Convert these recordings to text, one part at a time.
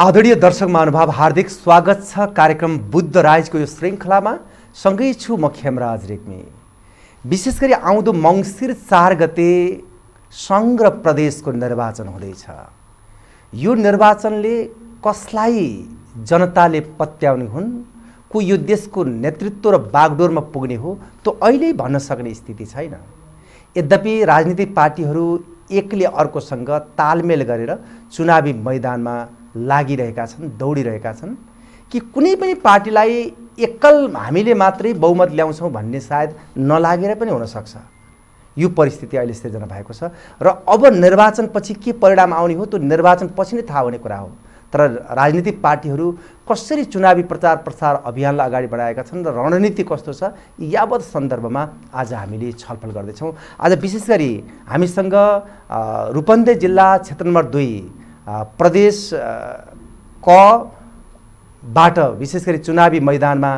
आदरणीय दर्शक महानुभाव हार्दिक स्वागत छ कार्यक्रम बुद्ध राजको यो श्रृङ्खलामा सँगै छु म खेमराज रेग्मी विशेष गरी आउँदो मङ्सिर चार गते सङ्घ्र प्रदेशको निर्वाचन हुँदैछ यो निर्वाचनले कसलाई जनताले पत्याउने हुन् को यो देशको नेतृत्व र बागडोरमा पुग्ने हो त्यो अहिले भन्न सक्ने स्थिति छैन यद्यपि राजनीतिक पार्टीहरू एकले अर्कोसँग तालमेल गरेर चुनावी मैदानमा लागिरहेका छन् दौडिरहेका छन् कि कुनै पनि पार्टीलाई एकल हामीले मात्रै बहुमत ल्याउँछौँ भन्ने सायद नलागेर पनि हुनसक्छ यो परिस्थिति अहिले सिर्जना भएको छ र अब निर्वाचनपछि के परिणाम आउने हो त्यो निर्वाचनपछि नै थाहा हुने कुरा हो तर राजनीतिक पार्टीहरू कसरी चुनावी प्रचार प्रसार अभियानलाई अगाडि बढाएका छन् र रणनीति कस्तो छ यावत सन्दर्भमा आज हामीले छलफल गर्दैछौँ आज विशेष गरी हामीसँग रूपन्दे जिल्ला क्षेत्र नम्बर दुई प्रदेश क बाट विशेष गरी चुनावी मैदानमा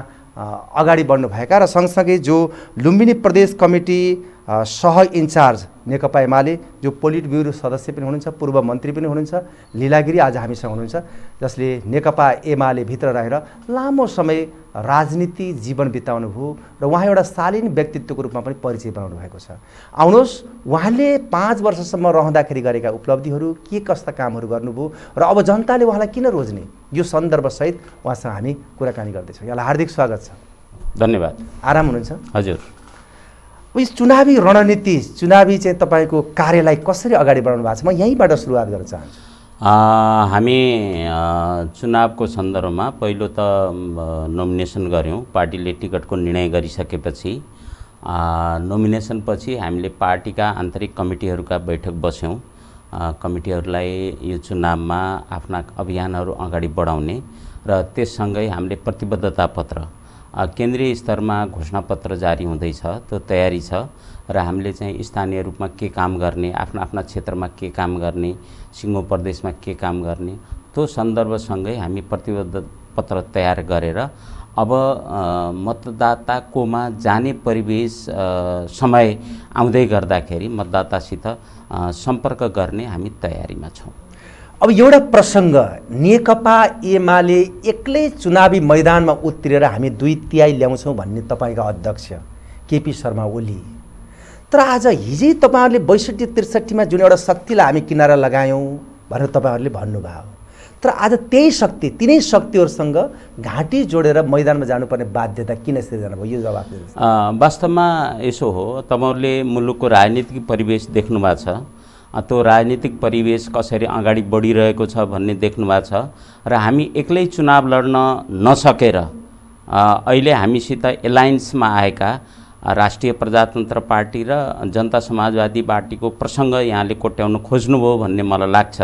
अगाडि बढ्नुभएका र सँगसँगै जो लुम्बिनी प्रदेश कमिटी सह इन्चार्ज नेकपा एमाले जो पोलिट ब्युरो सदस्य पनि हुनुहुन्छ पूर्व मन्त्री पनि हुनुहुन्छ लिलागिरी आज हामीसँग हुनुहुन्छ जसले नेकपा एमाले भित्र रहेर लामो समय राजनीति जीवन बिताउनु भयो र उहाँ एउटा शालीन व्यक्तित्वको रूपमा पनि परिचय बनाउनु भएको छ आउनुहोस् उहाँले पाँच वर्षसम्म रहँदाखेरि गरेका उपलब्धिहरू के कस्ता कामहरू गर्नुभयो र अब जनताले उहाँलाई किन रोज्ने यो सन्दर्भसहित उहाँसँग हामी कुराकानी गर्दैछौँ यहाँलाई हार्दिक स्वागत छ धन्यवाद आराम हुनुहुन्छ हजुर अब यो चुनावी रणनीति चुनावी चाहिँ तपाईँको कार्यलाई कसरी अगाडि बढाउनु भएको छ म यहीँबाट सुरुवात गर्न चाहन्छु हामी चुनावको सन्दर्भमा पहिलो त नोमिनेसन गऱ्यौँ पार्टीले टिकटको निर्णय गरिसकेपछि नोमिनेसनपछि हामीले पार्टीका आन्तरिक कमिटीहरूका बैठक बस्यौँ कमिटीहरूलाई यो चुनावमा आफ्ना अभियानहरू अगाडि बढाउने र त्यससँगै हामीले प्रतिबद्धता पत्र केन्द्रीय स्तरमा घोषणापत्र जारी हुँदैछ त्यो तयारी छ र हामीले चाहिँ स्थानीय रूपमा के काम गर्ने आफ्ना आफ्ना क्षेत्रमा के काम गर्ने सिङ्गो प्रदेशमा के काम गर्ने त्यो सन्दर्भसँगै हामी प्रतिबद्ध पत्र तयार गरेर अब मतदाताकोमा जाने परिवेश समय आउँदै गर्दाखेरि मतदातासित सम्पर्क गर्ने हामी तयारीमा छौँ अब एउटा प्रसङ्ग नेकपा एमाले एक्लै चुनावी मैदानमा उत्रिएर हामी दुई तिहाई ल्याउँछौँ भन्ने तपाईँका अध्यक्ष केपी शर्मा ओली तर आज हिजै तपाईँहरूले बैसठी त्रिसठीमा जुन एउटा शक्तिलाई हामी किनारा लगायौँ भनेर तपाईँहरूले भन्नुभयो तर आज त्यही शक्ति तिनै शक्तिहरूसँग घाँटी जोडेर मैदानमा जानुपर्ने बाध्यता किन सिर्जना भयो यो जवाब वास्तवमा यसो हो तपाईँहरूले मुलुकको राजनीतिक परिवेश देख्नु भएको छ त्यो राजनीतिक परिवेश कसरी अगाडि बढिरहेको छ भन्ने देख्नु भएको छ र हामी एक्लै चुनाव लड्न नसकेर अहिले हामीसित एलायन्समा आएका राष्ट्रिय प्रजातन्त्र पार्टी र जनता समाजवादी पार्टीको प्रसङ्ग यहाँले कोट्याउन खोज्नुभयो भन्ने मलाई लाग्छ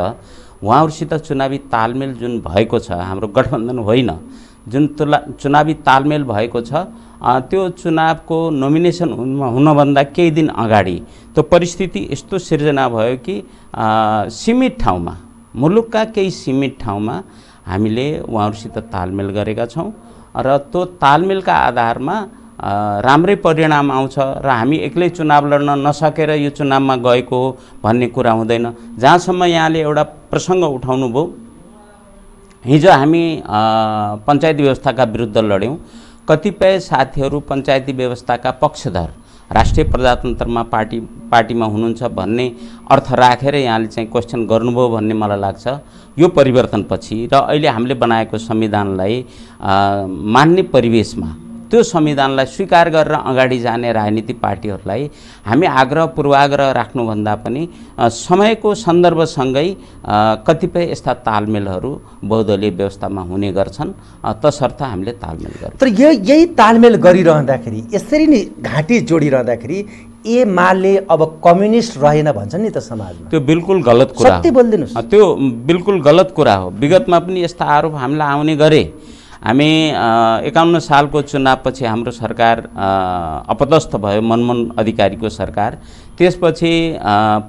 उहाँहरूसित चुनावी तालमेल जुन भएको छ हाम्रो गठबन्धन होइन जुन तुला चुनावी तालमेल भएको छ त्यो चुनावको नोमिनेसन हुनभन्दा केही दिन अगाडि त्यो परिस्थिति यस्तो सिर्जना भयो कि सीमित ठाउँमा मुलुकका केही सीमित ठाउँमा हामीले उहाँहरूसित तालमेल गरेका छौँ र त्यो तालमेलका आधारमा राम्रै परिणाम आउँछ र हामी एक्लै चुनाव लड्न नसकेर यो चुनावमा गएको हो भन्ने कुरा हुँदैन जहाँसम्म यहाँले एउटा प्रसङ्ग उठाउनुभयो हिजो हामी पञ्चायत व्यवस्थाका विरुद्ध लड्यौँ कतिपय साथीहरू पञ्चायती व्यवस्थाका पक्षधर राष्ट्रिय प्रजातन्त्रमा पार्टी पार्टीमा हुनुहुन्छ भन्ने अर्थ राखेर यहाँले चाहिँ क्वेसन गर्नुभयो भन्ने मलाई लाग्छ यो परिवर्तनपछि र अहिले हामीले बनाएको संविधानलाई मान्ने परिवेशमा त्यो संविधानलाई स्वीकार गरेर अगाडि जाने राजनीतिक पार्टीहरूलाई हामी आग्रह पूर्वाग्रह राख्नुभन्दा पनि समयको सन्दर्भसँगै कतिपय यस्ता तालमेलहरू बहुदलीय व्यवस्थामा हुने गर्छन् तसर्थ हामीले तालमेल गर्छौँ तर यही यही तालमेल गरिरहँदाखेरि यसरी नै घाँटी जोडिरहँदाखेरि ए माले अब कम्युनिस्ट रहेन भन्छ नि त समाजमा त्यो बिल्कुल गलत कुरा सत्य त्यो बिल्कुल गलत कुरा हो विगतमा पनि यस्ता आरोप हामीलाई आउने गरे हामी एकाउन्न सालको चुनावपछि हाम्रो सरकार अपदस्थ भयो मनमोहन अधिकारीको सरकार त्यसपछि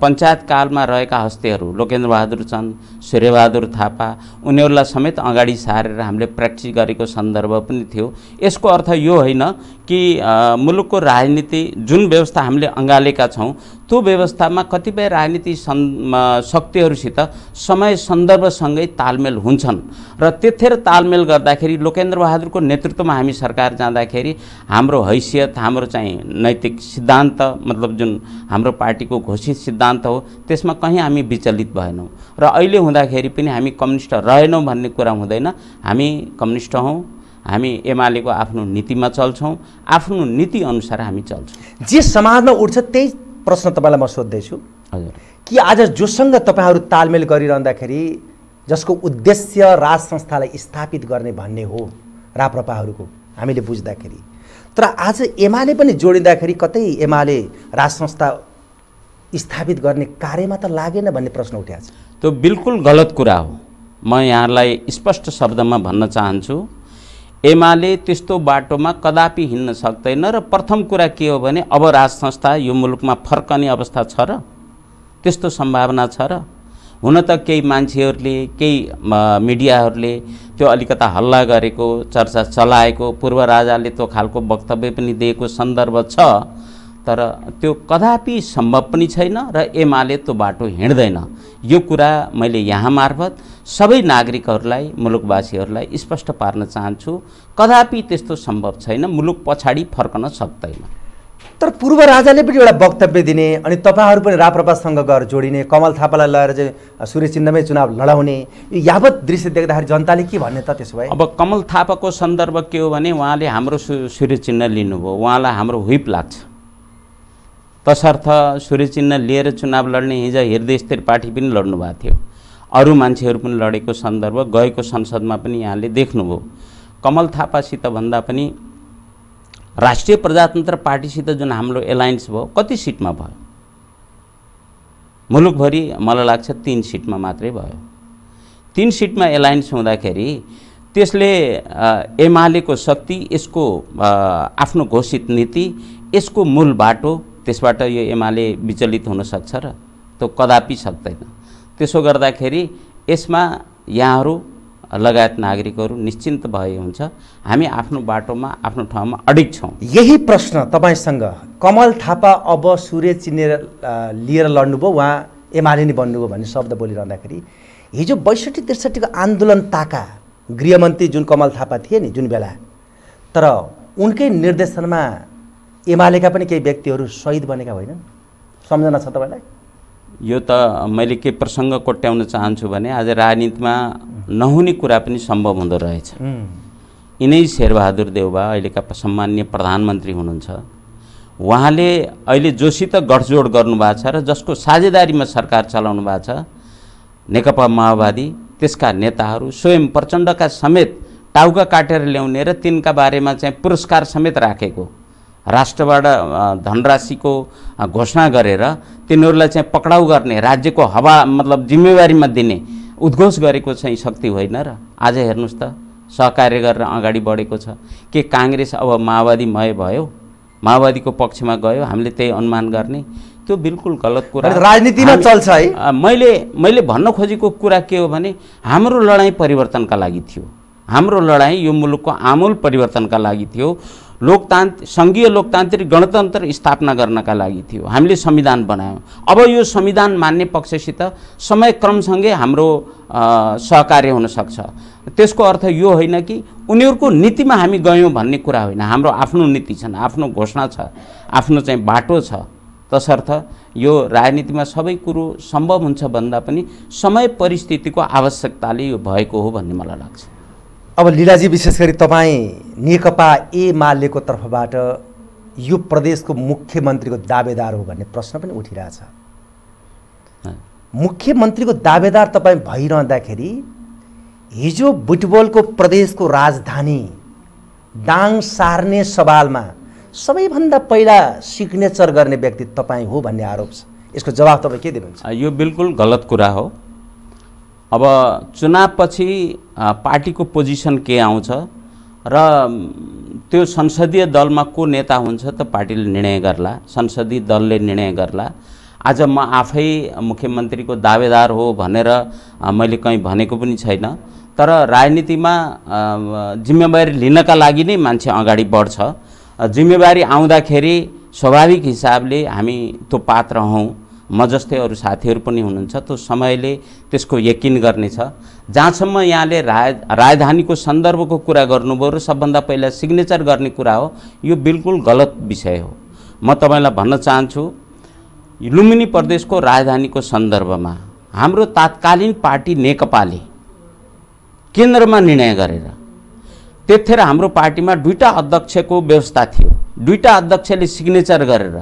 पञ्चायतकालमा रहेका हस्तेहरू लोकेन्द्रबहादुर चन्द सूर्यबहादुर थापा उनीहरूलाई समेत अगाडि सारेर हामीले प्र्याक्टिस गरेको सन्दर्भ पनि थियो यसको अर्थ यो होइन कि मुलुकको राजनीति जुन व्यवस्था हामीले अँगालेका छौँ यस्तो व्यवस्थामा कतिपय राजनीति सन् शक्तिहरूसित समय सन्दर्भसँगै तालमेल हुन्छन् र त्यतिखेर तालमेल गर्दाखेरि लोकेन्द्र बहादुरको नेतृत्वमा हामी सरकार जाँदाखेरि हाम्रो हैसियत हाम्रो चाहिँ नैतिक सिद्धान्त मतलब जुन हाम्रो पार्टीको घोषित सिद्धान्त हो त्यसमा कहीँ हामी विचलित भएनौँ र अहिले हुँदाखेरि पनि हामी कम्युनिस्ट रहेनौँ भन्ने कुरा हुँदैन हामी कम्युनिस्ट हौँ हामी एमालेको आफ्नो नीतिमा चल्छौँ आफ्नो नीतिअनुसार हामी चल्छौँ जे समाजमा उठ्छ त्यही प्रश्न तपाईँलाई म सोध्दैछु कि आज जोसँग तपाईँहरू तालमेल गरिरहँदाखेरि जसको उद्देश्य राज संस्थालाई स्थापित गर्ने भन्ने हो राप्रपाहरूको हामीले बुझ्दाखेरि तर आज एमाले पनि जोडिँदाखेरि कतै एमाले राज संस्था स्थापित गर्ने कार्यमा त लागेन भन्ने प्रश्न उठाएको छ त्यो बिल्कुल गलत कुरा हो म यहाँलाई स्पष्ट शब्दमा भन्न चाहन्छु एमाले त्यस्तो बाटोमा कदापि हिँड्न सक्दैन र प्रथम कुरा के हो भने अब राज संस्था यो मुलुकमा फर्कने अवस्था छ र त्यस्तो सम्भावना छ र हुन त केही मान्छेहरूले केही मिडियाहरूले त्यो अलिकता हल्ला गरेको चर्चा चलाएको पूर्व राजाले त्यो खालको वक्तव्य पनि दिएको सन्दर्भ छ तर त्यो कदापि सम्भव पनि छैन र एमाले त्यो बाटो हिँड्दैन यो कुरा मैले यहाँ मार्फत सबै नागरिकहरूलाई मुलुकवासीहरूलाई स्पष्ट पार्न चाहन्छु कदापि त्यस्तो सम्भव छैन मुलुक पछाडि फर्कन सक्दैन तर पूर्व राजाले पनि एउटा वक्तव्य दिने अनि तपाईँहरू पनि राप्रपासँग गएर जोडिने कमल थापालाई लगेर चाहिँ सूर्य चिन्हमै चुनाव लडाउने यो यावत दृश्य देख्दाखेरि जनताले के भन्ने त त्यसो भए अब कमल थापाको सन्दर्भ के हो भने उहाँले हाम्रो सूर्य चिन्ह लिनुभयो उहाँलाई हाम्रो ह्विप लाग्छ तसर्थ सूर्यचिन्ह लिएर चुनाव लड्ने हिजो स्थिर पार्टी पनि लड्नु भएको थियो अरू मान्छेहरू पनि लडेको सन्दर्भ गएको संसदमा पनि यहाँले देख्नुभयो कमल थापासित भन्दा पनि राष्ट्रिय प्रजातन्त्र पार्टीसित जुन हाम्रो एलायन्स भयो कति सिटमा भयो मुलुकभरि मलाई लाग्छ तिन सिटमा मात्रै भयो तिन सिटमा एलायन्स हुँदाखेरि त्यसले एमालेको शक्ति यसको आफ्नो घोषित नीति यसको मूल बाटो त्यसबाट यो एमाले विचलित हुनसक्छ र त्यो कदापि सक्दैन त्यसो गर्दाखेरि यसमा यहाँहरू लगायत नागरिकहरू निश्चिन्त भए हुन्छ हामी आफ्नो बाटोमा आफ्नो ठाउँमा अडिक छौँ यही प्रश्न तपाईँसँग कमल थापा अब सूर्य चिनेर लिएर लड्नुभयो उहाँ एमाले नै बन्नुभयो भन्ने शब्द बोलिरहँदाखेरि हिजो बैसठी त्रिसठीको आन्दोलन ताका गृहमन्त्री जुन कमल थापा थिए नि जुन बेला तर उनकै निर्देशनमा एमालेका पनि केही व्यक्तिहरू शहीद बनेका होइनन् सम्झना छ तपाईँलाई यो त मैले के प्रसङ्ग कोट्याउन चाहन्छु भने आज राजनीतिमा नहुने कुरा पनि सम्भव हुँदो रहेछ यिनै शेरबहादुर देउबा अहिलेका सम्मान्य प्रधानमन्त्री हुनुहुन्छ उहाँले अहिले जोसित गठजोड गर्नुभएको छ र जसको साझेदारीमा सरकार चलाउनु भएको छ नेकपा माओवादी त्यसका नेताहरू स्वयं प्रचण्डका समेत टाउका काटेर ल्याउने र तिनका बारेमा चाहिँ पुरस्कार समेत राखेको राष्ट्रबाट धनराशिको घोषणा गरेर तिनीहरूलाई चाहिँ पक्राउ गर्ने राज्यको हवा मतलब जिम्मेवारीमा दिने उद्घोष गरेको चाहिँ शक्ति होइन र आज हेर्नुहोस् त सहकार्य गरेर अगाडि बढेको छ के काङ्ग्रेस अब माओवादीमय भयो माओवादीको पक्षमा गयो हामीले त्यही अनुमान गर्ने त्यो बिल्कुल गलत कुरा राजनीतिमा चल्छ है मैले मैले भन्न खोजेको कुरा के हो भने हाम्रो लडाइँ परिवर्तनका लागि थियो हाम्रो लडाइँ यो मुलुकको आमूल परिवर्तनका लागि थियो लोकतान्त्रिक सङ्घीय लोकतान्त्रिक गणतन्त्र स्थापना गर्नका लागि थियो हामीले संविधान बनायौँ अब यो संविधान मान्ने पक्षसित समयक्रमसँगै हाम्रो सहकार्य हुनसक्छ त्यसको अर्थ यो होइन कि उनीहरूको नीतिमा हामी गयौँ भन्ने कुरा होइन हाम्रो आफ्नो नीति छन् आफ्नो घोषणा छ आफ्नो चाहिँ बाटो छ तसर्थ यो राजनीतिमा सबै कुरो सम्भव हुन्छ भन्दा पनि समय परिस्थितिको आवश्यकताले यो भएको हो भन्ने मलाई लाग्छ अब लीलाजी विशेष गरी तपाईँ नेकपा एमालेको तर्फबाट यो प्रदेशको मुख्यमन्त्रीको दावेदार हो भन्ने प्रश्न पनि उठिरहेछ मुख्यमन्त्रीको दावेदार तपाईँ भइरहँदाखेरि हिजो बुटबोलको प्रदेशको राजधानी दाङ सार्ने सवालमा सबैभन्दा पहिला सिग्नेचर गर्ने व्यक्ति तपाईँ हो भन्ने आरोप छ यसको जवाब तपाईँ के दिनुहुन्छ यो बिल्कुल गलत कुरा हो अब चुनावपछि पार्टीको पोजिसन के आउँछ र त्यो संसदीय दलमा को नेता हुन्छ त पार्टीले निर्णय गर्ला संसदीय दलले निर्णय गर्ला आज म आफै मुख्यमन्त्रीको दावेदार हो भनेर मैले कहीँ भनेको पनि छैन तर राजनीतिमा जिम्मेवारी लिनका लागि नै मान्छे अगाडि बढ्छ जिम्मेवारी आउँदाखेरि स्वाभाविक हिसाबले हामी त्यो पात्र हौँ म जस्तै अरू साथीहरू पनि हुनुहुन्छ त्यो समयले त्यसको यकिन गर्नेछ जहाँसम्म यहाँले राय राजधानीको सन्दर्भको कुरा गर्नुभयो र सबभन्दा पहिला सिग्नेचर गर्ने कुरा हो यो बिल्कुल गलत विषय हो म तपाईँलाई भन्न चाहन्छु लुम्बिनी प्रदेशको राजधानीको सन्दर्भमा हाम्रो तात्कालीन पार्टी नेकपाले केन्द्रमा निर्णय गरेर त्यतिखेर हाम्रो पार्टीमा दुईवटा अध्यक्षको व्यवस्था थियो दुईवटा अध्यक्षले सिग्नेचर गरेर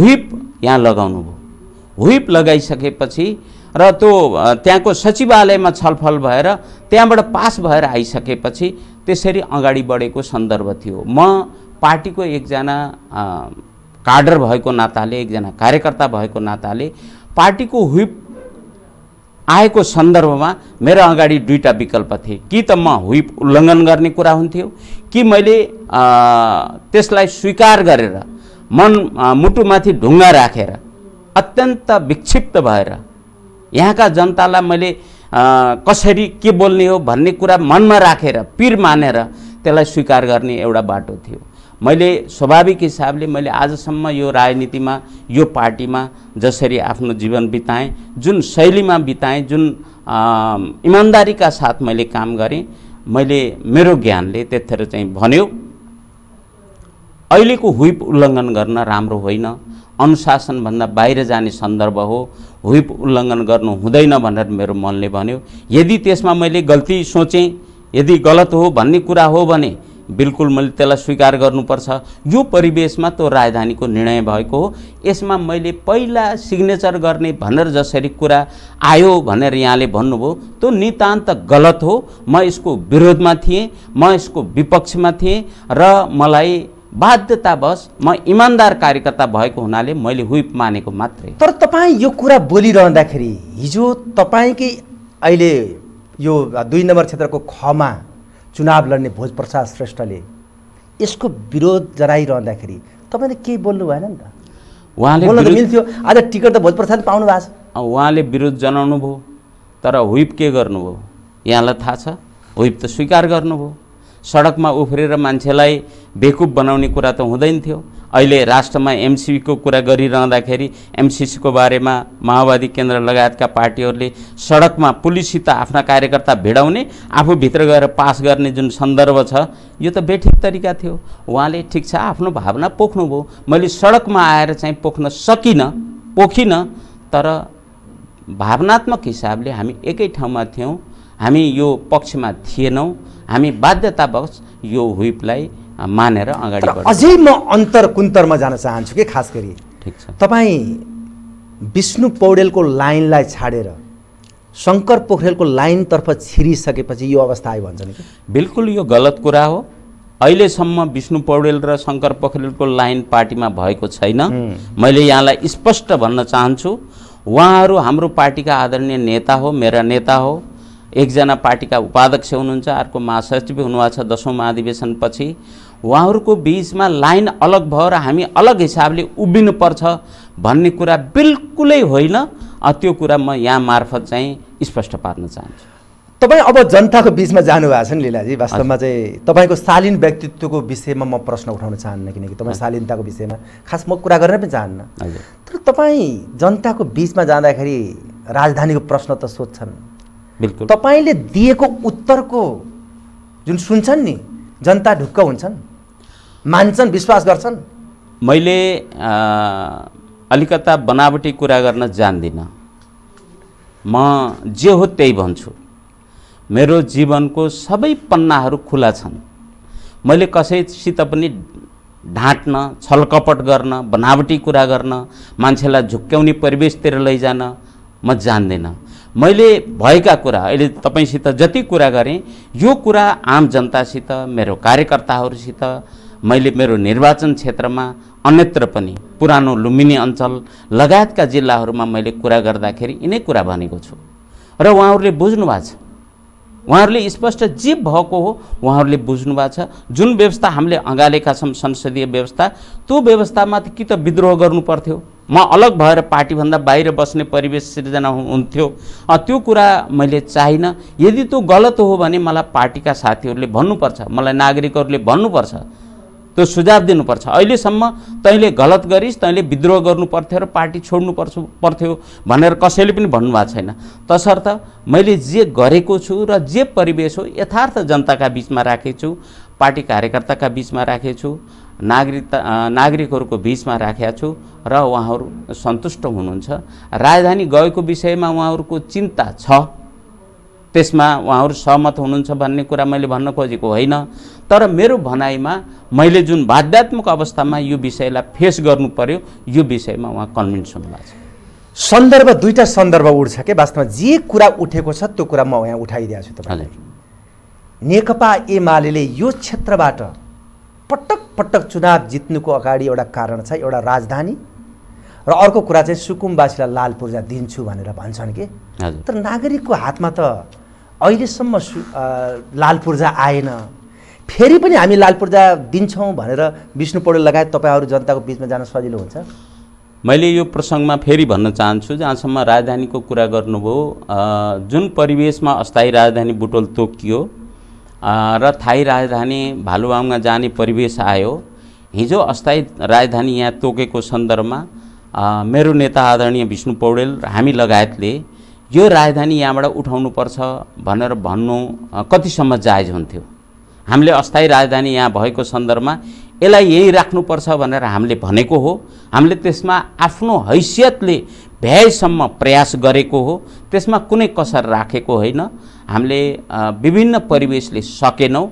हुप यहाँ लगाउनुभयो हुइप लगाइसकेपछि र त्यो त्यहाँको सचिवालयमा छलफल भएर त्यहाँबाट पास भएर आइसकेपछि त्यसरी अगाडि बढेको सन्दर्भ थियो म पार्टीको एकजना काडर भएको नाताले एकजना कार्यकर्ता भएको नाताले पार्टीको ह्विप आएको सन्दर्भमा मेरो अगाडि दुईवटा विकल्प थिए कि त म ह्विप उल्लङ्घन गर्ने कुरा हुन्थ्यो कि मैले त्यसलाई स्वीकार गरेर मन मुटुमाथि ढुङ्गा राखेर अत्यन्त विक्षिप्त भएर यहाँका जनतालाई मैले कसरी के बोल्ने हो भन्ने कुरा मनमा राखेर रा, पिर मानेर त्यसलाई स्वीकार गर्ने एउटा बाटो थियो मैले स्वाभाविक हिसाबले मैले आजसम्म यो राजनीतिमा यो पार्टीमा जसरी आफ्नो जीवन बिताएँ जुन शैलीमा बिताएँ जुन इमान्दारीका साथ मैले काम गरेँ मैले मेरो ज्ञानले त्यतिखेर चाहिँ भन्यो अहिलेको हुइप उल्लङ्घन गर्न राम्रो होइन अनुशासनभन्दा बाहिर जाने सन्दर्भ हो हुप उल्लङ्घन गर्नु हुँदैन भनेर मेरो मनले भन्यो यदि त्यसमा मैले गल्ती सोचेँ यदि गलत हो भन्ने कुरा हो भने बिल्कुल मैले त्यसलाई स्वीकार गर्नुपर्छ यो परिवेशमा त्यो राजधानीको निर्णय भएको हो यसमा मैले पहिला सिग्नेचर गर्ने भनेर जसरी कुरा आयो भनेर यहाँले भन्नुभयो त्यो नितान्त गलत हो म यसको विरोधमा थिएँ म यसको विपक्षमा थिएँ र मलाई बाध्यतावश म इमान्दार कार्यकर्ता भएको हुनाले मैले हुइप मानेको मात्रै तर तपाईँ यो कुरा बोलिरहँदाखेरि हिजो तपाईँकै अहिले यो दुई नम्बर क्षेत्रको खमा चुनाव लड्ने भोजप्रसाद श्रेष्ठले यसको विरोध जनाइरहँदाखेरि तपाईँले केही बोल्नु भएन नि त उहाँले मिल्थ्यो आज टिकट त भोजप्रसाद पाउनु भएको छ उहाँले विरोध जनाउनु भयो तर हुइप के गर्नुभयो यहाँलाई थाहा छ हुइप त स्वीकार गर्नुभयो सडकमा उफ्रेर मान्छेलाई बेकुब बनाउने कुरा त हुँदैन थियो अहिले राष्ट्रमा एमसिसीको कुरा गरिरहँदाखेरि एमसिसीको बारेमा माओवादी केन्द्र लगायतका पार्टीहरूले सडकमा पुलिससित आफ्ना कार्यकर्ता भिडाउने आफूभित्र गएर पास गर्ने जुन सन्दर्भ छ यो त बेठिक तरिका थियो उहाँले ठिक छ आफ्नो भावना पोख्नुभयो मैले सडकमा आएर चाहिँ पोख्न सकिनँ पोखिनँ तर भावनात्मक हिसाबले हामी एकै ठाउँमा थियौँ हामी यो पक्षमा थिएनौँ हामी बाध्यतावश यो ह्विपलाई मानेर अगाडि अझै म अन्तर कुन्तरमा जान चाहन्छु कि खास गरी ठिक छ तपाईँ विष्णु पौडेलको लाइनलाई छाडेर शङ्कर पोखरेलको लाइनतर्फ छिरिसकेपछि यो अवस्था आयो भन्छन् नि बिल्कुल यो गलत कुरा हो अहिलेसम्म विष्णु पौडेल र शङ्कर पोखरेलको लाइन पार्टीमा भएको छैन मैले यहाँलाई स्पष्ट भन्न चाहन्छु उहाँहरू हाम्रो पार्टीका आदरणीय नेता हो मेरा नेता हो एकजना पार्टीका उपाध्यक्ष हुनुहुन्छ अर्को महासचिव हुनुभएको छ दसौँ महाधिवेशनपछि उहाँहरूको बिचमा लाइन अलग भयो र हामी अलग हिसाबले उभिनुपर्छ भन्ने कुरा बिल्कुलै होइन त्यो कुरा म यहाँ मार्फत चाहिँ स्पष्ट पार्न चाहन्छु तपाईँ अब जनताको बिचमा जानुभएको छ नि लिलाजी वास्तवमा चाहिँ तपाईँको शालीन व्यक्तित्वको विषयमा म प्रश्न उठाउन चाहन्न किनकि तपाईँ शालीनताको विषयमा खास म कुरा गर्न पनि चाहन्न तर तपाईँ जनताको बिचमा जाँदाखेरि राजधानीको प्रश्न त सोध्छन् बिल्कुल तपाईँले दिएको उत्तरको जुन सुन्छन् नि जनता ढुक्क हुन्छन् मान्छन् विश्वास गर्छन् मैले अलिकता बनावटी कुरा गर्न जान्दिनँ म जे हो त्यही भन्छु मेरो जीवनको सबै पन्नाहरू खुला छन् मैले कसैसित पनि ढाँट्न छलकपट गर्न बनावटी कुरा गर्न मान्छेलाई झुक्क्याउने परिवेशतिर लैजान म जान्दिनँ मैले भएका कुरा अहिले तपाईँसित जति कुरा गरेँ यो कुरा आम जनतासित मेरो कार्यकर्ताहरूसित मैले मेरो निर्वाचन क्षेत्रमा अन्यत्र पनि पुरानो लुम्बिनी अञ्चल लगायतका जिल्लाहरूमा मैले कुरा गर्दाखेरि यिनै कुरा भनेको छु र उहाँहरूले बुझ्नु भएको छ उहाँहरूले स्पष्ट जे भएको हो उहाँहरूले बुझ्नु भएको छ जुन व्यवस्था हामीले अँगालेका छौँ संसदीय व्यवस्था त्यो व्यवस्थामा कि त विद्रोह गर्नु पर्थ्यो म अलग भएर पार्टीभन्दा बाहिर बस्ने परिवेश सिर्जना हुन्थ्यो त्यो कुरा मैले चाहिनँ यदि त्यो गलत हो भने मलाई पार्टीका साथीहरूले भन्नुपर्छ मलाई नागरिकहरूले भन्नुपर्छ त्यो सुझाव दिनुपर्छ अहिलेसम्म तैँले गलत गरिस् तैँले विद्रोह गर्नुपर्थ्यो र पार्टी छोड्नु पर्छ पर्थ्यो भनेर कसैले पनि भन्नुभएको छैन तसर्थ मैले जे गरेको छु र जे परिवेश हो यथार्थ जनताका बिचमा राखेछु पार्टी कार्यकर्ताका बिचमा राखेछु नागरिकता नागरिकहरूको बिचमा राखेका छु र उहाँहरू सन्तुष्ट हुनुहुन्छ राजधानी गएको विषयमा उहाँहरूको चिन्ता छ त्यसमा उहाँहरू सहमत हुनुहुन्छ भन्ने कुरा मैले भन्न खोजेको होइन तर मेरो भनाइमा मैले जुन बाध्यात्मक अवस्थामा यो विषयलाई फेस गर्नु पर्यो यो विषयमा उहाँ कन्भिन्स हुनुभएको छ सन्दर्भ दुईवटा सन्दर्भ उठ्छ के वास्तवमा जे कुरा उठेको छ त्यो कुरा म यहाँ उठाइदिएको छु तपाईँले नेकपा एमाले यो क्षेत्रबाट पटक पटक चुनाव जित्नुको अगाडि एउटा कारण छ एउटा राजधानी र अर्को कुरा चाहिँ सुकुमवासीलाई लाल पूर्जा दिन्छु भनेर भन्छन् कि तर नागरिकको हातमा त अहिलेसम्म सु लाल पूर्जा आएन फेरि पनि हामी लाल पूर्जा दिन्छौँ भनेर विष्णु पौडेल लगायत तपाईँहरू जनताको बिचमा जान सजिलो हुन्छ मैले यो प्रसङ्गमा फेरि भन्न चाहन्छु जहाँसम्म राजधानीको कुरा गर्नुभयो जुन परिवेशमा अस्थायी राजधानी बुटोल तोकियो र थाई राजधानी भालुवाङमा जाने परिवेश आयो हिजो अस्थायी राजधानी यहाँ तोकेको सन्दर्भमा मेरो नेता आदरणीय विष्णु पौडेल र हामी लगायतले यो राजधानी यहाँबाट उठाउनुपर्छ भनेर भन्नु कतिसम्म जायज हुन्थ्यो हामीले अस्थायी राजधानी यहाँ भएको सन्दर्भमा यसलाई यहीँ राख्नुपर्छ भनेर हामीले भनेको हो हामीले त्यसमा आफ्नो हैसियतले भ्याएसम्म प्रयास गरेको हो त्यसमा कुनै कसर राखेको होइन हामीले विभिन्न परिवेशले सकेनौँ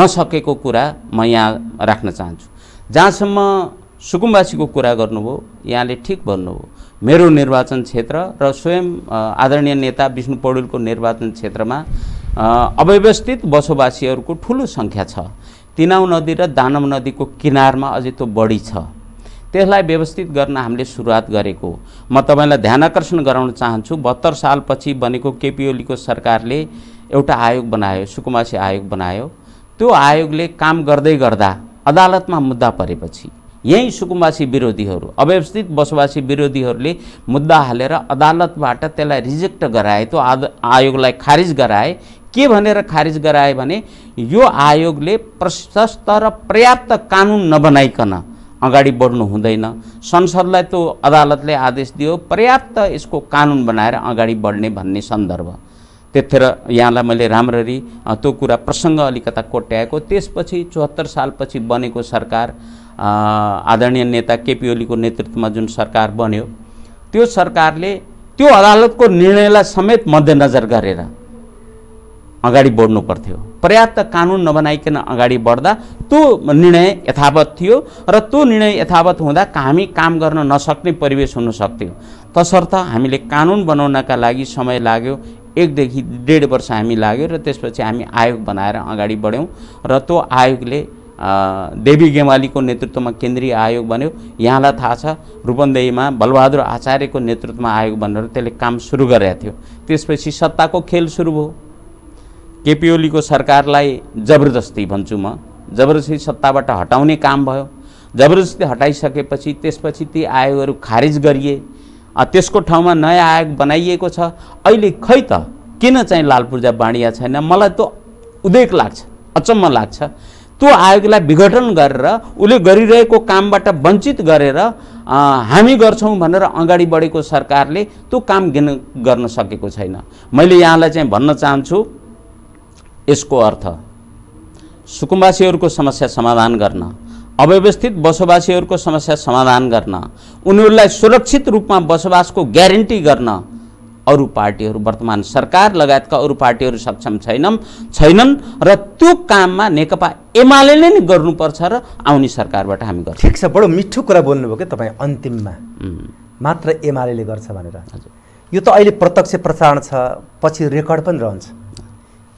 नसकेको कुरा म यहाँ राख्न चाहन्छु जहाँसम्म सुकुम्बासीको कुरा गर्नुभयो यहाँले ठिक भन्नुभयो मेरो निर्वाचन क्षेत्र र स्वयं आदरणीय नेता विष्णु पौडेलको निर्वाचन क्षेत्रमा अव्यवस्थित बसोबासीहरूको ठुलो सङ्ख्या छ तिनाउ नदी र दानव नदीको किनारमा अझै त्यो बढी छ त्यसलाई व्यवस्थित गर्न हामीले सुरुवात गरेको म तपाईँलाई ध्यान आकर्षण गराउन चाहन्छु बहत्तर सालपछि बनेको केपी ओलीको सरकारले एउटा आयोग बनायो सुकुमासी आयोग बनायो त्यो आयोगले काम गर्दै गर्दा अदालतमा मुद्दा परेपछि यहीँ सुकुमासी विरोधीहरू अव्यवस्थित बसोबासी विरोधीहरूले मुद्दा हालेर अदालतबाट त्यसलाई रिजेक्ट गराए त्यो आद आयोगलाई खारिज गराए के भनेर खारिज गराए भने यो आयोगले प्रशस्त र पर्याप्त कानुन नबनाइकन अगाडि बढ्नु हुँदैन संसदलाई त्यो अदालतले आदेश दियो पर्याप्त यसको कानुन बनाएर अगाडि बढ्ने भन्ने सन्दर्भ त्यतिखेर यहाँलाई मैले राम्ररी त्यो कुरा प्रसङ्ग अलिकता कोट्याएको त्यसपछि चौहत्तर सालपछि बनेको सरकार आदरणीय नेता केपी ओलीको नेतृत्वमा जुन सरकार बन्यो त्यो सरकारले त्यो अदालतको निर्णयलाई समेत मध्यनजर गरेर अगाडि बढ्नु पर्थ्यो पर्याप्त कानुन नबनाइकन अगाडि बढ्दा त्यो निर्णय यथावत थियो र त्यो निर्णय यथावत हुँदा हामी काम गर्न नसक्ने परिवेश हुन सक्थ्यो तसर्थ हामीले कानुन बनाउनका लागि समय लाग्यो एकदेखि डेढ वर्ष हामी लाग्यो र त्यसपछि हामी आयोग बनाएर अगाडि बढ्यौँ र त्यो आयोगले देवी गेवालीको नेतृत्वमा केन्द्रीय आयोग बन्यो यहाँलाई थाहा छ रूपन्देहीमा बलबहादुर आचार्यको नेतृत्वमा आयोग बनेर त्यसले काम सुरु गरेको थियो त्यसपछि सत्ताको खेल सुरु भयो केपी ओलीको सरकारलाई जबरजस्ती भन्छु म जबरजस्ती सत्ताबाट हटाउने काम भयो जबरजस्ती हटाइसकेपछि त्यसपछि ती आयोगहरू खारेज गरिए त्यसको ठाउँमा नयाँ आयोग बनाइएको छ अहिले खै त किन चाहिँ लाल पूर्जा बाँडिया छैन मलाई त उदेक लाग्छ अचम्म लाग्छ त्यो आयोगलाई विघटन गरेर उसले गरिरहेको कामबाट वञ्चित गरेर हामी गर्छौँ भनेर अगाडि बढेको सरकारले त्यो काम गर्न सकेको छैन मैले यहाँलाई चाहिँ भन्न चाहन्छु यसको अर्थ सुकुम्बासीहरूको समस्या समाधान गर्न अव्यवस्थित बसोबासीहरूको समस्या समाधान गर्न उनीहरूलाई सुरक्षित रूपमा बसोबासको ग्यारेन्टी गर्न अरू पार्टीहरू वर्तमान सरकार लगायतका अरू पार्टीहरू सक्षम छैनन् छैनन् र त्यो काममा नेकपा एमाले नै ने गर्नुपर्छ र आउने सरकारबाट हामी गर्छौँ ठिक छ बडो मिठो कुरा बोल्नुभयो कि तपाईँ अन्तिममा मात्र एमाले गर्छ भनेर यो त अहिले प्रत्यक्ष प्रसारण छ पछि रेकर्ड पनि रहन्छ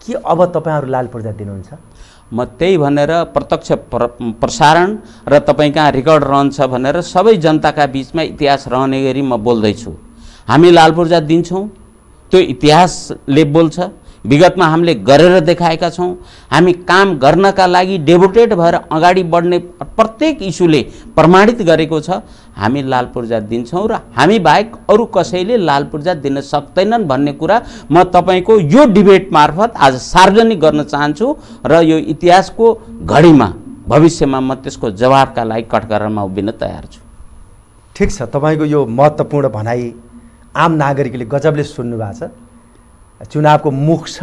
के अब तपाईँहरू लाल पूर्जा दिनुहुन्छ म त्यही भनेर प्रत्यक्ष प्र प्रसारण र तपाईँ कहाँ रेकर्ड रहन्छ भनेर सबै जनताका बिचमा इतिहास रहने गरी म बोल्दैछु हामी लाल पूर्जा दिन्छौँ त्यो इतिहासले बोल्छ विगतमा हामीले गरेर देखाएका छौँ हामी काम गर्नका लागि डेभोटेड भएर अगाडि बढ्ने प्रत्येक इस्युले प्रमाणित गरेको छ हामी लाल पूर्जा दिन्छौँ र हामी बाहेक अरू कसैले लाल पूर्जा दिन सक्दैनन् भन्ने कुरा म तपाईँको यो डिबेट मार्फत आज सार्वजनिक गर्न चाहन्छु र यो इतिहासको घडीमा भविष्यमा म त्यसको जवाबका लागि कठकरमा उभिन तयार छु ठिक छ तपाईँको यो महत्त्वपूर्ण भनाइ आम नागरिकले गजबले सुन्नु भएको छ चुनावको मुख छ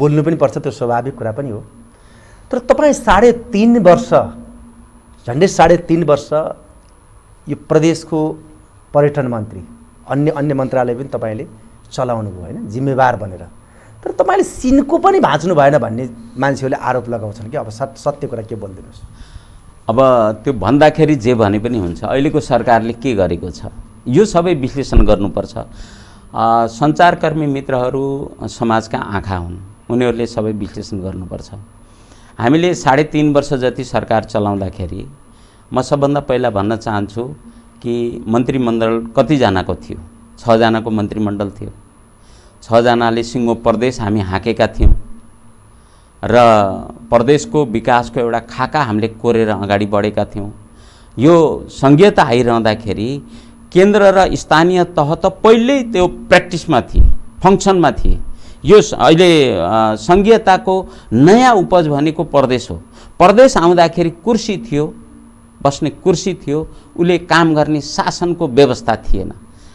बोल्नु पनि पर्छ त्यो स्वाभाविक कुरा पनि हो तर तपाईँ साढे तिन वर्ष झन्डै साढे तिन वर्ष यो प्रदेशको पर्यटन मन्त्री अन्य अन्य मन्त्रालय पनि तपाईँले चलाउनु भयो होइन जिम्मेवार बनेर तर तपाईँले सिनको पनि भाँच्नु भएन भन्ने मान्छेहरूले आरोप लगाउँछन् कि अब सत सत्य कुरा के बोलिदिनुहोस् अब त्यो भन्दाखेरि जे भने पनि हुन्छ अहिलेको सरकारले के गरेको छ यो सबै विश्लेषण गर्नुपर्छ सञ्चारकर्मी मित्रहरू समाजका आँखा हुन् उनीहरूले सबै विश्लेषण गर्नुपर्छ हामीले साढे तिन वर्ष जति सरकार चलाउँदाखेरि म सबभन्दा पहिला भन्न चाहन्छु कि मन्त्रीमण्डल कतिजनाको थियो छजनाको मन्त्रीमण्डल थियो छजनाले सिङ्गो प्रदेश हामी हाँकेका थियौँ र प्रदेशको विकासको एउटा खाका हामीले कोरेर अगाडि बढेका थियौँ यो सङ्घीयता आइरहँदाखेरि केन्द्र र स्थानीय तह त पहिल्यै त्यो प्र्याक्टिसमा थिए फङ्सनमा थिए यो अहिले सङ्घीयताको नयाँ उपज भनेको प्रदेश हो प्रदेश आउँदाखेरि कुर्सी थियो बस्ने कुर्सी थियो उसले काम गर्ने शासनको व्यवस्था थिएन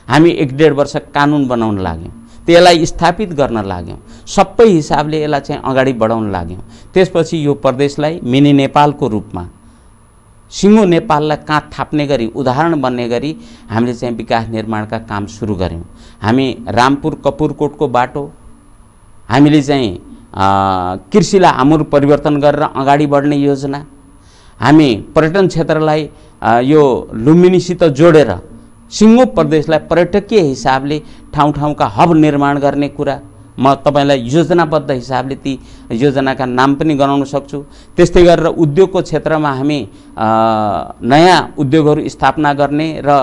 हामी एक डेढ वर्ष कानुन बनाउन लाग्यौँ त्यसलाई स्थापित गर्न लाग्यौँ सबै हिसाबले यसलाई चाहिँ अगाडि बढाउन लाग्यौँ त्यसपछि यो प्रदेशलाई मिनी नेपालको रूपमा सिङ्गो नेपाललाई काँध थाप्ने गरी उदाहरण बन्ने गरी हामीले चाहिँ विकास निर्माणका काम सुरु गऱ्यौँ हामी रामपुर कपुरकोटको बाटो हामीले चाहिँ कृषिलाई आमुर परिवर्तन गरेर अगाडि बढ्ने योजना हामी पर्यटन क्षेत्रलाई यो लुम्बिनीसित जोडेर सिङ्गो प्रदेशलाई पर्यटकीय हिसाबले ठाउँ ठाउँका हब निर्माण गर्ने कुरा म तपाईँलाई योजनाबद्ध हिसाबले ती योजनाका नाम पनि गराउन सक्छु त्यस्तै गरेर उद्योगको क्षेत्रमा हामी नयाँ उद्योगहरू स्थापना गर्ने र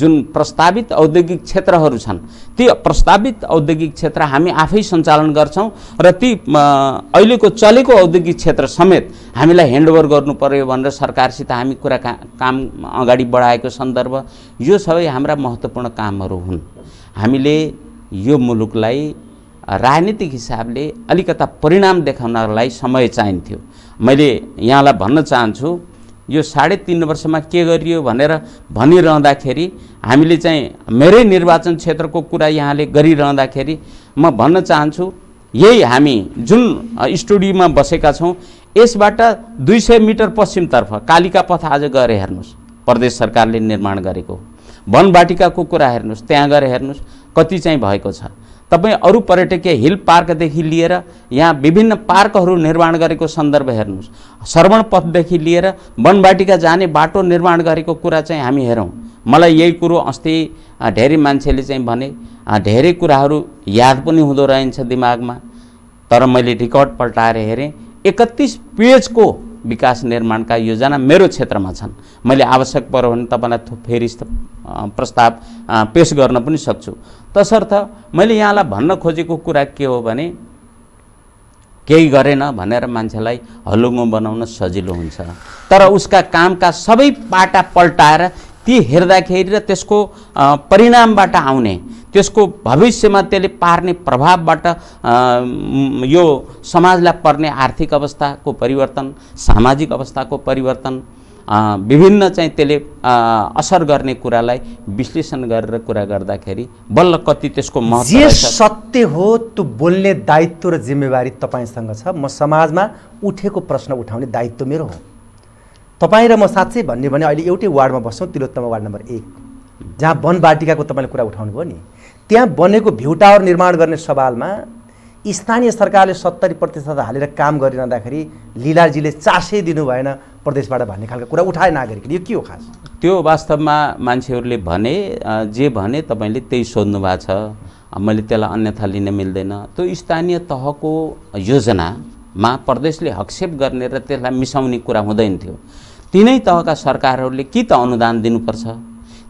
जुन प्रस्तावित औद्योगिक क्षेत्रहरू छन् ती प्रस्तावित औद्योगिक क्षेत्र हामी आफै सञ्चालन गर्छौँ र ती अहिलेको चलेको औद्योगिक क्षेत्र समेत हामीलाई ह्यान्डओभर गर्नु पर्यो भनेर सरकारसित हामी कुरा काम अगाडि बढाएको सन्दर्भ यो सबै हाम्रा महत्त्वपूर्ण कामहरू हुन् हामीले यो मुलुकलाई राजनीतिक हिसाबले अलिकता परिणाम देखाउनलाई समय चाहिन्थ्यो मैले यहाँलाई भन्न चाहन्छु यो साढे तिन वर्षमा के गरियो भनेर भनिरहँदाखेरि हामीले चाहिँ मेरै निर्वाचन क्षेत्रको कुरा यहाँले गरिरहँदाखेरि म भन्न चाहन्छु यही हामी जुन स्टुडियोमा बसेका छौँ यसबाट दुई सय मिटर पश्चिमतर्फ कालिका पथ आज गएर हेर्नुहोस् प्रदेश सरकारले निर्माण गरेको वनबाटिकाको कुरा हेर्नुहोस् त्यहाँ गएर हेर्नुहोस् कति चाहिँ भएको छ तपाईँ अरू पर्यटकीय हिल पार्कदेखि लिएर यहाँ विभिन्न पार्कहरू निर्माण गरेको सन्दर्भ हेर्नुहोस् श्रवण पथदेखि लिएर वनबाटिका जाने बाटो निर्माण गरेको कुरा चाहिँ हामी हेरौँ मलाई यही कुरो अस्ति धेरै मान्छेले चाहिँ भने धेरै कुराहरू याद पनि हुँदो रहेछ दिमागमा तर मैले रेकर्ड पल्टाएर हेरेँ एकतिस पेजको विकास निर्माणका योजना मेरो क्षेत्रमा छन् मैले आवश्यक पऱ्यो भने तपाईँलाई फेरि प्रस्ताव पेस गर्न पनि सक्छु तसर्थ मैले यहाँलाई भन्न खोजेको कुरा के हो भने केही गरेन भनेर मान्छेलाई हलुङ्गो बनाउन सजिलो हुन्छ तर उसका कामका सबै पाटा पल्टाएर ती हेर्दाखेरि र त्यसको परिणामबाट आउने त्यसको भविष्यमा त्यसले पार्ने प्रभावबाट यो समाजलाई पर्ने आर्थिक अवस्थाको परिवर्तन सामाजिक अवस्थाको परिवर्तन विभिन्न चाहिँ त्यसले असर गर्ने कुरालाई विश्लेषण गरेर कुरा गर्दाखेरि बल्ल कति त्यसको महत्त्व सत्य हो त्यो बोल्ने दायित्व र जिम्मेवारी तपाईँसँग छ म समाजमा उठेको प्रश्न उठाउने दायित्व मेरो हो तपाईँ र म साँच्चै भन्यो भने अहिले एउटै वार्डमा बस्छौँ तिलोत्तमा वार्ड नम्बर एक जहाँ वनबाटिकाको तपाईँले कुरा उठाउनुभयो नि त्यहाँ बनेको भ्यू टावर निर्माण गर्ने सवालमा स्थानीय सरकारले सत्तरी प्रतिशत हालेर काम गरिरहँदाखेरि लिलाजीले चासै दिनु भएन प्रदेशबाट भन्ने खालको कुरा उठाए नागरिकले यो के हो खास त्यो वास्तवमा मान्छेहरूले भने जे भने तपाईँले त्यही सोध्नु भएको छ मैले त्यसलाई अन्यथा लिन मिल्दैन त्यो स्थानीय तहको योजनामा प्रदेशले हक्षेप गर्ने र त्यसलाई मिसाउने कुरा हुँदैन थियो तिनै तहका सरकारहरूले कि त अनुदान दिनुपर्छ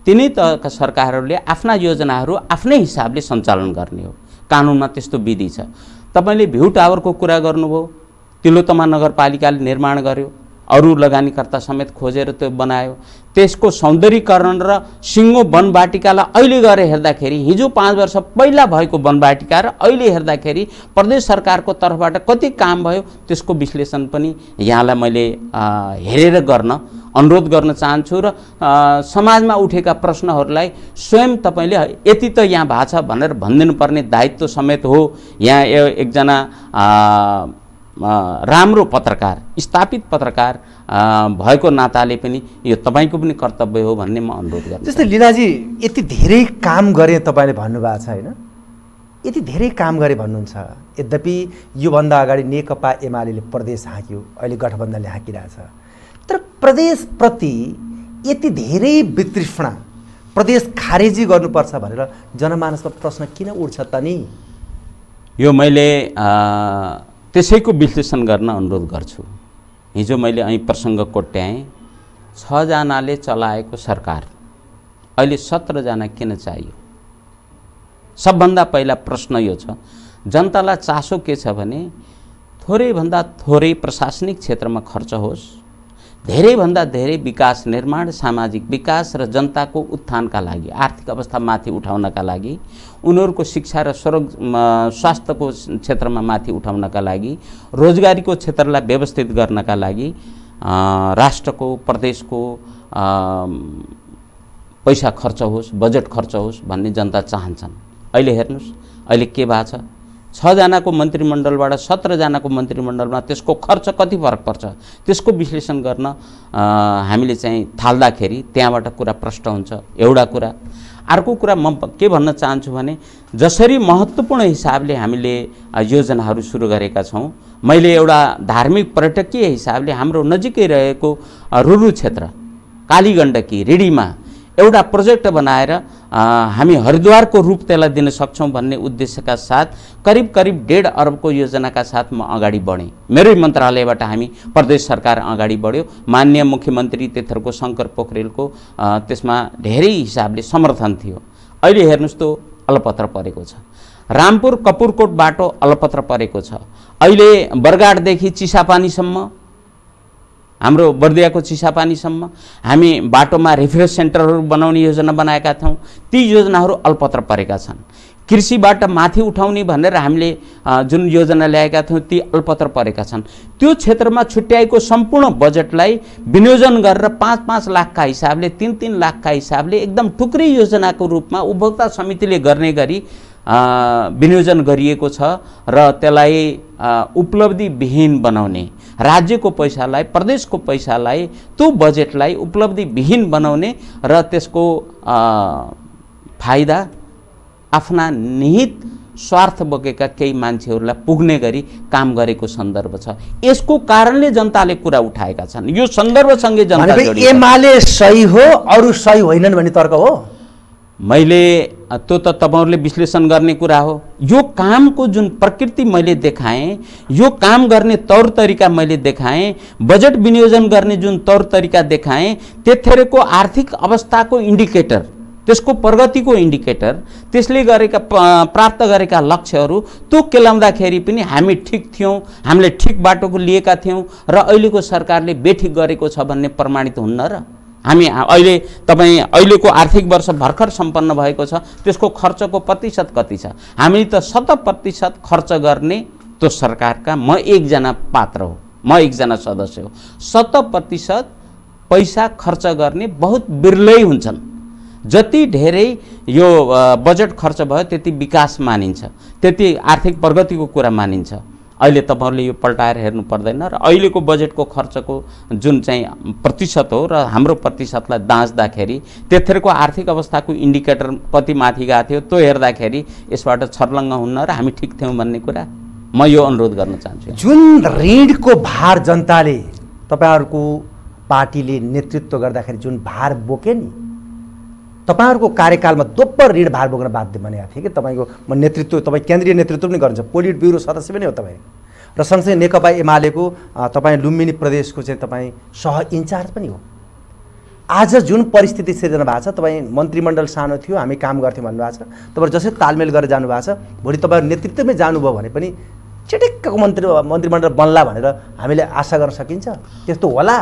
तिनै तहका सरकारहरूले आफ्ना योजनाहरू आफ्नै हिसाबले सञ्चालन गर्ने हो कानुनमा त्यस्तो विधि छ तपाईँले भ्यू टावरको कुरा गर्नुभयो तिलोतमा नगरपालिकाले निर्माण गर्यो अरू लगानीकर्ता समेत खोजेर त्यो बनायो त्यसको सौन्दर्यीकरण र सिङ्गो वनवाटिकालाई अहिले गएर हेर्दाखेरि हिजो पाँच वर्ष पहिला भएको वनवाटिका र अहिले हेर्दाखेरि प्रदेश सरकारको तर्फबाट कति काम भयो त्यसको विश्लेषण पनि यहाँलाई मैले हेरेर गर्न अनुरोध गर्न चाहन्छु र समाजमा उठेका प्रश्नहरूलाई स्वयं तपाईँले यति त यहाँ भएको छ भनेर भनिदिनुपर्ने दायित्व समेत हो यहाँ एकजना राम्रो पत्रकार स्थापित पत्रकार भएको नाताले पनि यो तपाईँको पनि कर्तव्य हो भन्ने म अनुरोध गर्छु जस्तै लिलाजी यति धेरै काम गरे तपाईँले भन्नुभएको छ होइन यति धेरै काम गरे भन्नुहुन्छ यद्यपि योभन्दा अगाडि नेकपा एमाले प्रदेश हाँक्यो अहिले गठबन्धनले हाँकिरहेछ तर प्रदेशप्रति यति धेरै वितृष्णा प्रदेश खारेजी गर्नुपर्छ भनेर जनमानसमा प्रश्न किन उठ्छ त नि यो मैले त्यसैको विश्लेषण गर्न अनुरोध गर्छु हिजो मैले अहिले प्रसङ्ग कोट्याएँ छजनाले चलाएको सरकार अहिले सत्रजना किन चाहियो सबभन्दा पहिला प्रश्न यो छ जनतालाई चासो के छ भने थोरैभन्दा थोरै प्रशासनिक क्षेत्रमा खर्च होस् धेरैभन्दा धेरै विकास निर्माण सामाजिक विकास र जनताको उत्थानका लागि आर्थिक अवस्था माथि उठाउनका लागि उनीहरूको शिक्षा र स्वर स्वास्थ्यको क्षेत्रमा माथि उठाउनका लागि रोजगारीको क्षेत्रलाई व्यवस्थित गर्नका लागि राष्ट्रको प्रदेशको पैसा खर्च होस् बजेट खर्च होस् भन्ने जनता चाहन्छन् अहिले हेर्नुहोस् अहिले के भएको छ छजनाको मन्त्रीमण्डलबाट सत्रजनाको मन्त्रीमण्डलमा त्यसको खर्च कति फरक पर्छ त्यसको विश्लेषण गर्न हामीले चाहिँ थाल्दाखेरि त्यहाँबाट कुरा प्रष्ट हुन्छ एउटा कुरा अर्को कुरा म के भन्न चाहन्छु भने जसरी महत्त्वपूर्ण हिसाबले हामीले योजनाहरू सुरु गरेका छौँ मैले एउटा धार्मिक पर्यटकीय हिसाबले हाम्रो नजिकै रहेको रुरु क्षेत्र कालीगण्डकी रिडीमा एउटा प्रोजेक्ट बनाएर हामी हरिद्वारको रूप त्यसलाई दिन सक्छौँ भन्ने उद्देश्यका साथ करिब करिब डेढ अरबको योजनाका साथ म अगाडि बढेँ मेरै मन्त्रालयबाट हामी प्रदेश सरकार अगाडि बढ्यो मान्य मुख्यमन्त्री तेथरको शङ्कर पोखरेलको त्यसमा धेरै हिसाबले समर्थन थियो अहिले हेर्नुहोस् त अलपत्र परेको छ रामपुर कपुरकोट बाटो अलपत्र परेको छ अहिले बरगाडदेखि चिसापानीसम्म हाम्रो बर्दियाको चिसापानीसम्म हामी बाटोमा रिफ्रेस सेन्टरहरू बनाउने योजना बनाएका थियौँ ती योजनाहरू अल्पत्र परेका छन् कृषिबाट माथि उठाउने भनेर हामीले जुन योजना ल्याएका थियौँ ती अल्पत्र परेका छन् त्यो क्षेत्रमा छुट्याएको सम्पूर्ण बजेटलाई विनियोजन गरेर पाँच पाँच लाखका हिसाबले तिन तिन लाखका हिसाबले एकदम टुक्रै योजनाको रूपमा उपभोक्ता समितिले गर्ने गरी विनियोजन गरिएको छ र त्यसलाई उपलब्धिविहीन बनाउने राज्यको पैसालाई प्रदेशको पैसालाई त्यो बजेटलाई उपलब्धिविहीन बनाउने र त्यसको फाइदा आफ्ना निहित स्वार्थ बोकेका केही मान्छेहरूलाई पुग्ने गरी काम गरेको सन्दर्भ छ यसको कारणले जनताले कुरा उठाएका छन् यो सन्दर्भसँगै जनता एमाले सही हो अरू सही होइनन् भन्ने तर्क हो मैले त्यो त तपाईँहरूले विश्लेषण गर्ने कुरा हो यो कामको जुन प्रकृति मैले देखाएँ यो काम गर्ने तौर तरिका मैले देखाएँ बजेट विनियोजन गर्ने जुन तौर तरिका देखाएँ त्यतिखेरको आर्थिक अवस्थाको इन्डिकेटर त्यसको प्रगतिको इन्डिकेटर त्यसले गरेका प्राप्त गरेका लक्ष्यहरू त्यो केलाउँदाखेरि पनि हामी ठिक थियौँ हामीले ठिक बाटोको लिएका थियौँ र अहिलेको सरकारले बेठिक गरेको छ भन्ने प्रमाणित हुन्न र हामी अहिले तपाईँ अहिलेको आर्थिक वर्ष भर्खर सम्पन्न भएको छ त्यसको खर्चको प्रतिशत कति छ हामी त शत प्रतिशत खर्च गर्ने त्यो सरकारका म एकजना पात्र हो म एकजना सदस्य हो शत प्रतिशत पैसा खर्च गर्ने बहुत बिरलै हुन्छन् जति धेरै यो बजेट खर्च भयो त्यति विकास मानिन्छ त्यति आर्थिक प्रगतिको कुरा मानिन्छ अहिले तपाईँहरूले यो पल्टाएर हेर्नु पर्दैन र अहिलेको बजेटको खर्चको जुन चाहिँ प्रतिशत हो र हाम्रो प्रतिशतलाई दाँच्दाखेरि तेत्थरको आर्थिक अवस्थाको इन्डिकेटर कति माथि गएको थियो त्यो हेर्दाखेरि यसबाट छर्लङ्ग हुन्न र हामी ठिक थियौँ भन्ने कुरा म यो अनुरोध गर्न चाहन्छु जुन ऋणको भार जनताले तपाईँहरूको पार्टीले नेतृत्व गर्दाखेरि जुन भार बोके नि तपाईँहरूको कार्यकालमा दोब्बर भार बोक्न बाध्य भनेको थिएँ कि तपाईँको म नेतृत्व तपाईँ केन्द्रीय नेतृत्व पनि गर्नुहुन्छ पोलिट ब्युरो सदस्य पनि हो तपाईँ र सँगसँगै नेकपा एमालेको तपाईँ लुम्बिनी प्रदेशको चाहिँ तपाईँ सह इन्चार्ज पनि हो आज जुन परिस्थिति सिर्जना भएको छ तपाईँ मन्त्रीमण्डल सानो थियो हामी काम गर्थ्यौँ भन्नुभएको छ तपाईँहरू जसरी तालमेल गरेर जानुभएको छ भोलि तपाईँहरू नेतृत्वमै जानुभयो भने पनि चटिक्कको मन्त्री मन्त्रीमण्डल बन्ला भनेर हामीले आशा गर्न सकिन्छ त्यस्तो होला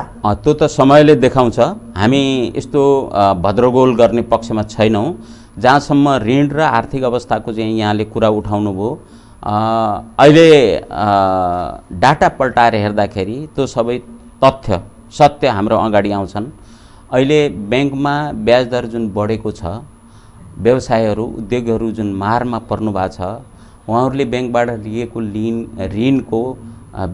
त्यो त समयले देखाउँछ हामी यस्तो भद्रगोल गर्ने पक्षमा छैनौँ जहाँसम्म ऋण र आर्थिक अवस्थाको चाहिँ यहाँले कुरा उठाउनुभयो अहिले डाटा पल्टाएर हेर्दाखेरि त्यो सबै तथ्य सत्य हाम्रो अगाडि आउँछन् अहिले ब्याङ्कमा ब्याज दर जुन बढेको छ व्यवसायहरू उद्योगहरू जुन मारमा पर्नु भएको छ उहाँहरूले ब्याङ्कबाट लिएको लिन ऋणको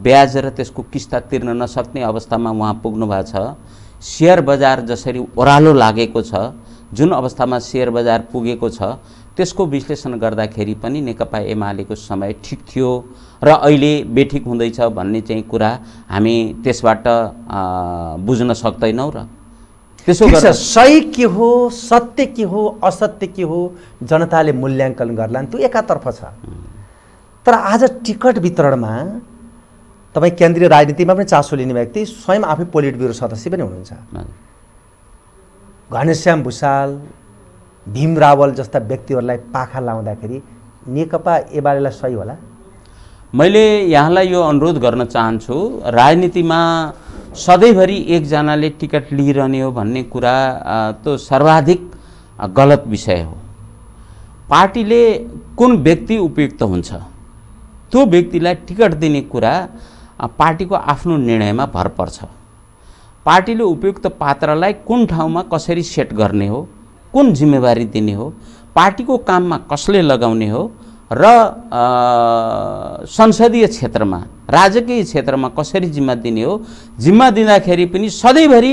ब्याज र त्यसको किस्ता तिर्न नसक्ने अवस्थामा उहाँ पुग्नु भएको छ सेयर बजार जसरी ओह्रालो लागेको छ जुन अवस्थामा सेयर बजार पुगेको छ त्यसको विश्लेषण गर्दाखेरि पनि नेकपा एमालेको समय ठिक थियो र अहिले बेठिक हुँदैछ भन्ने चाहिँ कुरा हामी त्यसबाट बुझ्न सक्दैनौँ र त्यसो गर्छ सही के हो सत्य के हो असत्य के हो जनताले मूल्याङ्कन गर्लान् त्यो एकातर्फ छ तर आज टिकट वितरणमा तपाईँ केन्द्रीय राजनीतिमा पनि चासो लिने व्यक्ति स्वयं आफै पोलिट ब्युरो सदस्य पनि हुनुहुन्छ घनश्याम भुषाल भीम रावल जस्ता व्यक्तिहरूलाई पाखा लाउँदाखेरि नेकपा एमालेलाई सही होला मैले यहाँलाई यो अनुरोध गर्न चाहन्छु राजनीतिमा सधैँभरि एकजनाले टिकट लिइरहने हो भन्ने कुरा त सर्वाधिक गलत विषय हो पार्टीले कुन व्यक्ति उपयुक्त हुन्छ त्यो व्यक्तिलाई टिकट दिने कुरा पार्टीको आफ्नो निर्णयमा भर पर्छ पार्टीले उपयुक्त पात्रलाई कुन ठाउँमा कसरी सेट गर्ने हो कुन जिम्मेवारी दिने हो पार्टीको काममा कसले लगाउने हो र संसदीय क्षेत्रमा राजकीय क्षेत्रमा कसरी जिम्मा दिने हो जिम्मा दिँदाखेरि पनि सधैँभरि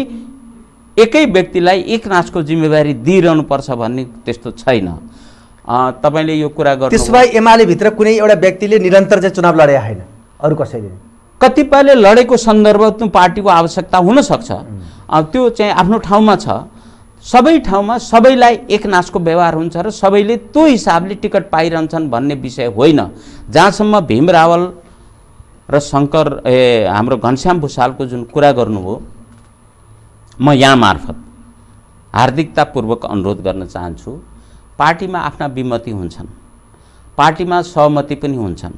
एकै व्यक्तिलाई एक नाचको जिम्मेवारी दिइरहनुपर्छ भन्ने त्यस्तो छैन तपाईँले यो कुरा गर्नु त्यसो भए एमाले भित्र कुनै एउटा व्यक्तिले निरन्तर चाहिँ चुनाव लडे होइन अरू कसैले कतिपयले लडेको सन्दर्भ पार्टीको आवश्यकता हुनसक्छ त्यो चाहिँ आफ्नो ठाउँमा छ सबै ठाउँमा सबैलाई एकनाशको व्यवहार हुन्छ र सबैले त्यो हिसाबले टिकट पाइरहन्छन् भन्ने विषय होइन जहाँसम्म भीम रावल र शङ्कर ए हाम्रो घनश्याम भूषालको जुन कुरा गर्नुभयो म यहाँ मार्फत हार्दिकतापूर्वक अनुरोध गर्न चाहन्छु पार्टीमा आफ्ना विमति हुन्छन् पार्टीमा सहमति पनि हुन्छन्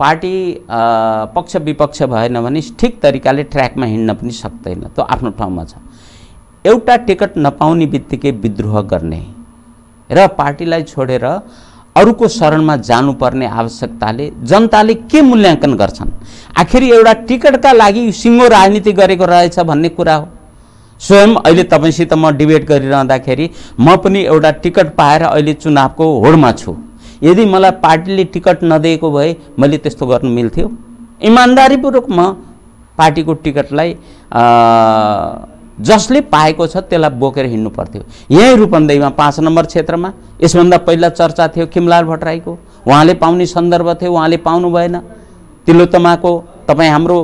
पार्टी पक्ष विपक्ष भएन भने ठिक तरिकाले ट्र्याकमा हिँड्न पनि सक्दैन त्यो आफ्नो ठाउँमा छ एउटा टिकट नपाउने बित्तिकै विद्रोह गर्ने र पार्टीलाई छोडेर अरूको शरणमा जानुपर्ने आवश्यकताले जनताले के मूल्याङ्कन गर्छन् आखिर एउटा टिकटका लागि सिङ्गो राजनीति गरेको रहेछ भन्ने कुरा हो स्वयं अहिले तपाईँसित म डिबेट गरिरहँदाखेरि म पनि एउटा टिकट पाएर अहिले चुनावको होडमा छु यदि मलाई पार्टीले टिकट नदिएको भए मैले त्यस्तो गर्नु मिल्थ्यो इमान्दारीपूर्वक म पार्टीको टिकटलाई जसले पाएको छ त्यसलाई बोकेर हिँड्नु पर्थ्यो यहीँ रूपन्देहीमा पाँच नम्बर क्षेत्रमा यसभन्दा पहिला चर्चा थियो खिमलाल भट्टराईको उहाँले पाउने सन्दर्भ थियो उहाँले पाउनु भएन तिलोतमाको तपाईँ हाम्रो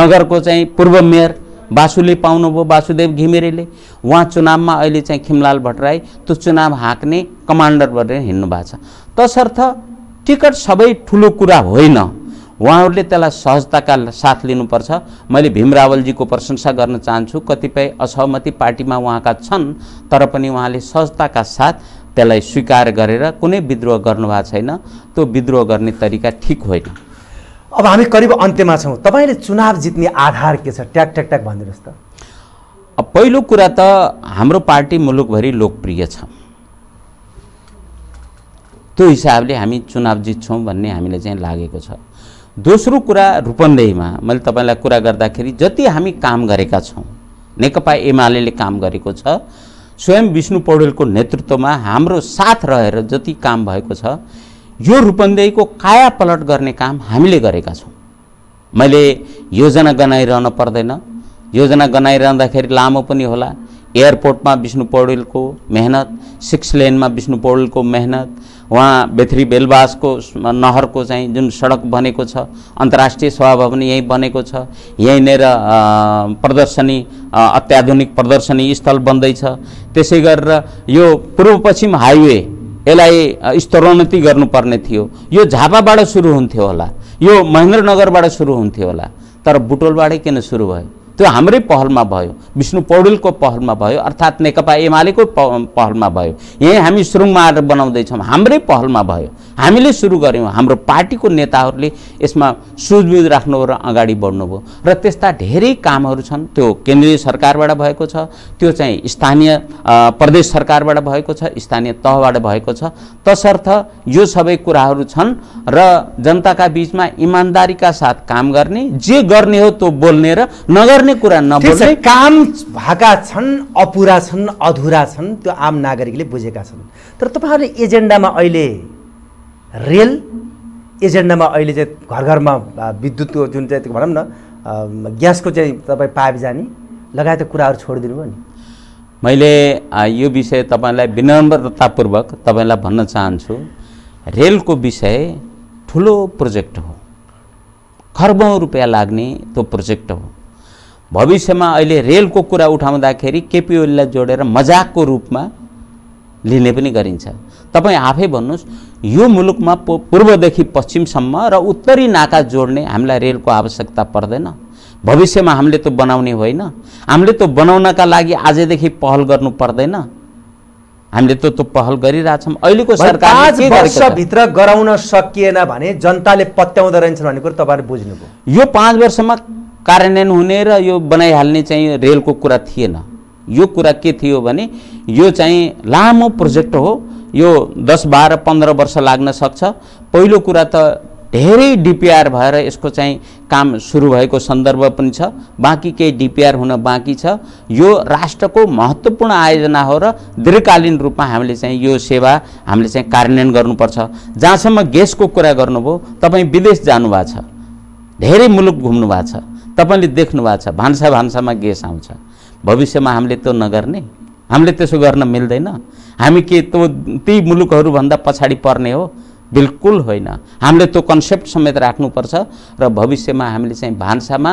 नगरको चाहिँ पूर्व मेयर बासुले पाउनुभयो वासुदेव घिमिरेले उहाँ चुनावमा अहिले चाहिँ खिमलाल भट्टराई त्यो चुनाव हाँक्ने कमान्डर भनेर हिँड्नु भएको छ तसर्थ टिकट सबै ठुलो कुरा होइन उहाँहरूले त्यसलाई सहजताका साथ लिनुपर्छ मैले भीम रावलजीको प्रशंसा गर्न चाहन्छु कतिपय असहमति पार्टीमा उहाँका छन् तर पनि उहाँले सहजताका साथ त्यसलाई स्वीकार गरेर कुनै विद्रोह गर्नुभएको छैन त्यो विद्रोह गर्ने तरिका ठिक होइन अब हामी करिब अन्त्यमा छौँ तपाईँले चुनाव जित्ने आधार के छ ट्याक ट्याक ट्याक भनिदिनुहोस् त पहिलो कुरा त हाम्रो पार्टी मुलुकभरि लोकप्रिय छ त्यो हिसाबले हामी चुनाव जित्छौँ भन्ने हामीलाई चाहिँ लागेको छ दोस्रो कुरा रूपन्देहीमा मैले तपाईँलाई कुरा गर्दाखेरि जति हामी काम गरेका छौँ नेकपा एमाले काम गरेको छ स्वयं विष्णु पौडेलको नेतृत्वमा हाम्रो साथ रहेर जति काम भएको छ यो रूपन्देहीको कायापलट गर्ने काम हामीले गरेका छौँ मैले योजना गनाइरहन पर्दैन योजना गनाइरहँदाखेरि लामो पनि होला एयरपोर्टमा विष्णु पौडेलको मेहनत सिक्स लेनमा विष्णु पौडेलको मेहनत उहाँ भेथ्री बेलबासको नहरको चाहिँ जुन सडक बनेको छ अन्तर्राष्ट्रिय सभा भवन यहीँ बनेको छ यहीँनिर प्रदर्शनी अत्याधुनिक प्रदर्शनी स्थल बन्दैछ त्यसै गरेर यो पूर्व पश्चिम हाइवे यसलाई स्तरोन्नति गर्नुपर्ने थियो यो झापाबाट सुरु हुन्थ्यो होला यो महेन्द्रनगरबाट सुरु हुन्थ्यो होला तर बुटोलबाटै किन सुरु भयो त्यो हाम्रै पहलमा भयो विष्णु पौडेलको पहलमा भयो अर्थात् नेकपा एमालेको पहलमा भयो यहीँ हामी सुरुङ मार्ग बनाउँदैछौँ हाम्रै पहलमा भयो हामीले सुरु गऱ्यौँ हाम्रो पार्टीको नेताहरूले यसमा सुझबुझ राख्नुभयो र अगाडि बढ्नुभयो र त्यस्ता धेरै कामहरू छन् त्यो केन्द्रीय सरकारबाट भएको छ त्यो चाहिँ स्थानीय प्रदेश सरकारबाट भएको छ स्थानीय तहबाट भएको छ तसर्थ यो सबै कुराहरू छन् र जनताका बिचमा इमान्दारीका साथ काम गर्ने जे गर्ने हो त्यो बोल्ने र नगर्ने कुरा नबोल्ने काम भएका छन् अपुरा छन् अधुरा छन् त्यो आम नागरिकले बुझेका छन् तर तपाईँहरूले एजेन्डामा अहिले रेल एजेन्डामा अहिले चाहिँ घर घरमा विद्युतको जुन चाहिँ भनौँ न ग्यासको चाहिँ तपाईँ पाइप जाने लगायत कुराहरू छोडिदिनु भयो नि मैले यो विषय तपाईँलाई विनम्रतापूर्वक तपाईँलाई भन्न चाहन्छु रेलको विषय ठुलो प्रोजेक्ट हो खर्बौँ रुपियाँ लाग्ने त्यो प्रोजेक्ट हो भविष्यमा अहिले रेलको कुरा उठाउँदाखेरि केपिओलीलाई जोडेर मजाकको रूपमा लिने पनि गरिन्छ तपाईँ आफै भन्नुहोस् यो मुलुकमा पूर्वदेखि पश्चिमसम्म र उत्तरी नाका जोड्ने हामीलाई रेलको आवश्यकता पर्दैन भविष्यमा हामीले त्यो बनाउने होइन हामीले त्यो बनाउनका लागि आजदेखि पहल गर्नु पर्दैन हामीले त त्यो पहल गरिरहेछौँ अहिलेको सरकारभित्र गराउन सकिएन भने जनताले पत्याउँदो रहेछ भन्ने कुरो तपाईँहरू बुझ्नुभयो यो पाँच वर्षमा कार्यान्वयन हुने र यो बनाइहाल्ने चाहिँ रेलको कुरा थिएन यो कुरा के थियो भने यो चाहिँ लामो प्रोजेक्ट हो यो दस बाह्र पन्ध्र वर्ष लाग्न सक्छ पहिलो कुरा त धेरै डिपिआर भएर यसको चाहिँ काम सुरु भएको सन्दर्भ पनि छ बाँकी केही डिपिआर हुन बाँकी छ यो राष्ट्रको महत्त्वपूर्ण आयोजना हो र दीर्घकालीन रूपमा हामीले चाहिँ यो सेवा हामीले चाहिँ कार्यान्वयन गर्नुपर्छ जहाँसम्म ग्यासको कुरा गर्नुभयो तपाईँ विदेश जानुभएको छ धेरै मुलुक घुम्नु भएको छ तपाईँले देख्नु भएको छ भान्सा भान्सामा ग्यास आउँछ भविष्यमा हामीले त्यो नगर्ने हामीले त्यसो गर्न मिल्दैन हामी के त्यो ती मुलुकहरूभन्दा पछाडि पर्ने हो बिल्कुल होइन हामीले त्यो कन्सेप्ट समेत राख्नुपर्छ र भविष्यमा हामीले चाहिँ भान्सामा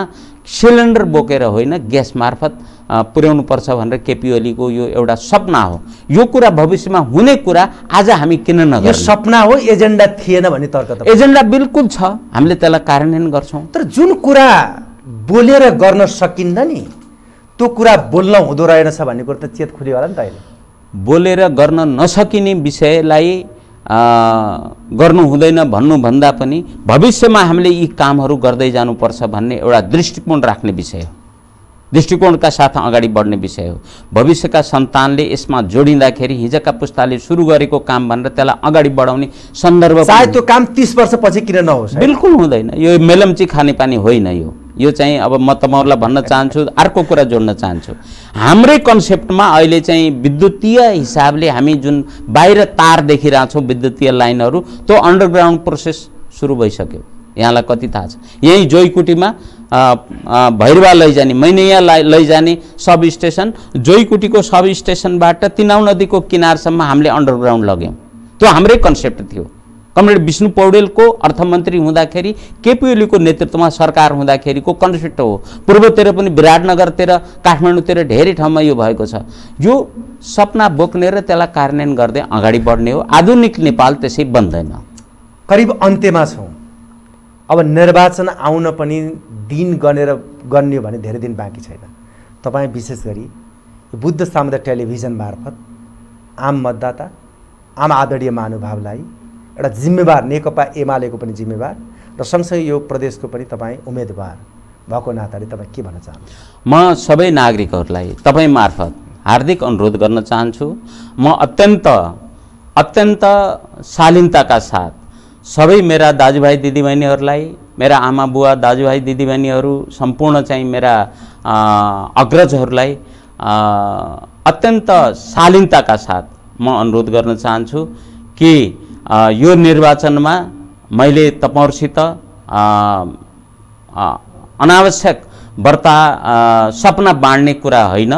सिलिन्डर बोकेर होइन ग्यास मार्फत पुर्याउनुपर्छ भनेर केपी ओलीको यो एउटा सपना हो यो कुरा भविष्यमा हुने कुरा आज हामी किन नगर्ने सपना हो एजेन्डा थिएन भन्ने तर्क एजेन्डा बिल्कुल छ हामीले त्यसलाई कार्यान्वयन गर्छौँ तर जुन कुरा बोलेर गर्न सकिन्न नि त्यो कुरा बोल्न हुँदो रहेनछ भन्ने कुरो त चेत खुल्यो होला नि त अहिले बोलेर गर्न नसकिने विषयलाई गर्नु हुँदैन भन्नुभन्दा पनि भविष्यमा हामीले यी कामहरू गर्दै जानुपर्छ भन्ने एउटा दृष्टिकोण राख्ने विषय हो दृष्टिकोणका साथ अगाडि बढ्ने विषय हो भविष्यका सन्तानले यसमा जोडिँदाखेरि हिजका पुस्ताले सुरु गरेको काम भनेर त्यसलाई अगाडि बढाउने सन्दर्भ सायद त्यो काम तिस वर्षपछि किन नहोस् बिल्कुल हुँदैन यो मेलम्ची खानेपानी होइन यो यो चाहिँ अब म तपाईँहरूलाई भन्न चाहन्छु अर्को कुरा जोड्न चाहन्छु हाम्रै कन्सेप्टमा अहिले चाहिँ विद्युतीय हिसाबले हामी जुन बाहिर तार देखिरहेछौँ विद्युतीय लाइनहरू त्यो अन्डरग्राउन्ड प्रोसेस सुरु भइसक्यो यहाँलाई कति थाहा छ यहीँ जोइकुटीमा भैरवा लैजाने मैनैया लैजाने सब स्टेसन जोइकुटीको सब स्टेसनबाट तिनाउ नदीको किनारसम्म हामीले अन्डरग्राउन्ड लग्यौँ त्यो हाम्रै कन्सेप्ट थियो कमरेड विष्णु पौडेलको अर्थमन्त्री हुँदाखेरि केपी ओलीको नेतृत्वमा सरकार हुँदाखेरिको कन्फ्लिक्ट हो पूर्वतिर पनि विराटनगरतिर काठमाडौँतिर धेरै ठाउँमा यो भएको छ यो सपना बोक्ने र त्यसलाई कार्यान्वयन गर्दै अगाडि बढ्ने हो आधुनिक नेपाल त्यसै बन्दैन करिब अन्त्यमा छौँ अब निर्वाचन आउन पनि दिन गनेर गर्ने भने धेरै दिन बाँकी छैन तपाईँ विशेष गरी बुद्ध सामुदाय टेलिभिजन मार्फत आम मतदाता आम आदरणीय महानुभावलाई एउटा जिम्मेवार नेकपा एमालेको पनि जिम्मेवार र सँगसँगै यो प्रदेशको पनि तपाईँ उम्मेदवार भएको नाताले तपाईँ के भन्न चाहनुहुन्छ म सबै नागरिकहरूलाई तपाईँ मार्फत हार्दिक अनुरोध गर्न चाहन्छु म अत्यन्त अत्यन्त शालीनताका साथ सबै मेरा दाजुभाइ दिदीबहिनीहरूलाई मेरा आमा बुवा दाजुभाइ दिदीबहिनीहरू सम्पूर्ण चाहिँ मेरा अग्रजहरूलाई अत्यन्त शालीनताका साथ म अनुरोध गर्न चाहन्छु कि यो निर्वाचनमा मैले तपाईँहरूसित अनावश्यक व्रता सपना बाँड्ने कुरा होइन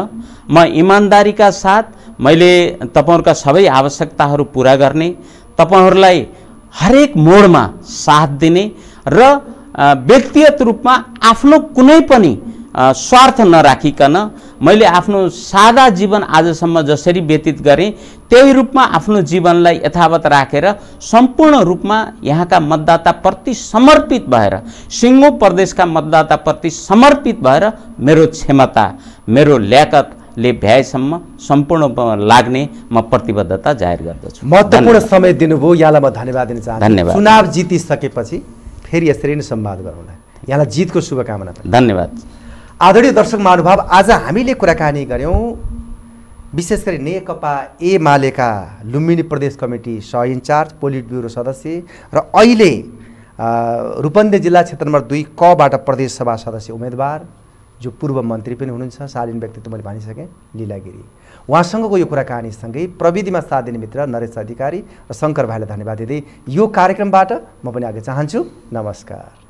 म इमान्दारीका साथ मैले तपाईँहरूका सबै आवश्यकताहरू पुरा गर्ने तपाईँहरूलाई हरेक मोडमा साथ दिने र व्यक्तिगत रूपमा आफ्नो कुनै पनि स्वार्थ नराखिकन मैले आफ्नो सादा जीवन आजसम्म जसरी व्यतीत गरेँ त्यही रूपमा आफ्नो जीवनलाई यथावत राखेर सम्पूर्ण रूपमा यहाँका मतदाताप्रति समर्पित भएर सिङ्गो प्रदेशका मतदाताप्रति समर्पित भएर मेरो क्षमता मेरो ल्याकत ले भ्याएसम्म सम्पूर्ण लाग्ने म प्रतिबद्धता जाहेर गर्दछु महत्त्वपूर्ण समय दिनुभयो यहाँलाई म धन्यवाद दिन चाहन्छु धन्यवाद चुनाव जितिसकेपछि फेरि यसरी नै सम्वाद गरौँला यहाँलाई जितको शुभकामना धन्यवाद आदरणीय दर्शक महानुभाव आज हामीले कुराकानी गऱ्यौँ विशेष गरी नेकपा एमालेका लुम्बिनी प्रदेश कमिटी सह इन्चार्ज पोलिट ब्युरो सदस्य र अहिले रूपन्दे जिल्ला क्षेत्र नम्बर दुई कबाट प्रदेशसभा सदस्य उम्मेदवार जो पूर्व मन्त्री पनि हुनुहुन्छ शालीन व्यक्तित्व मैले भनिसकेँ लिलागिरी उहाँसँगको यो कुराकानीसँगै प्रविधिमा साथ दिने मित्र नरेश अधिकारी र शङ्कर भाइलाई धन्यवाद दिँदै यो कार्यक्रमबाट म पनि आज चाहन्छु नमस्कार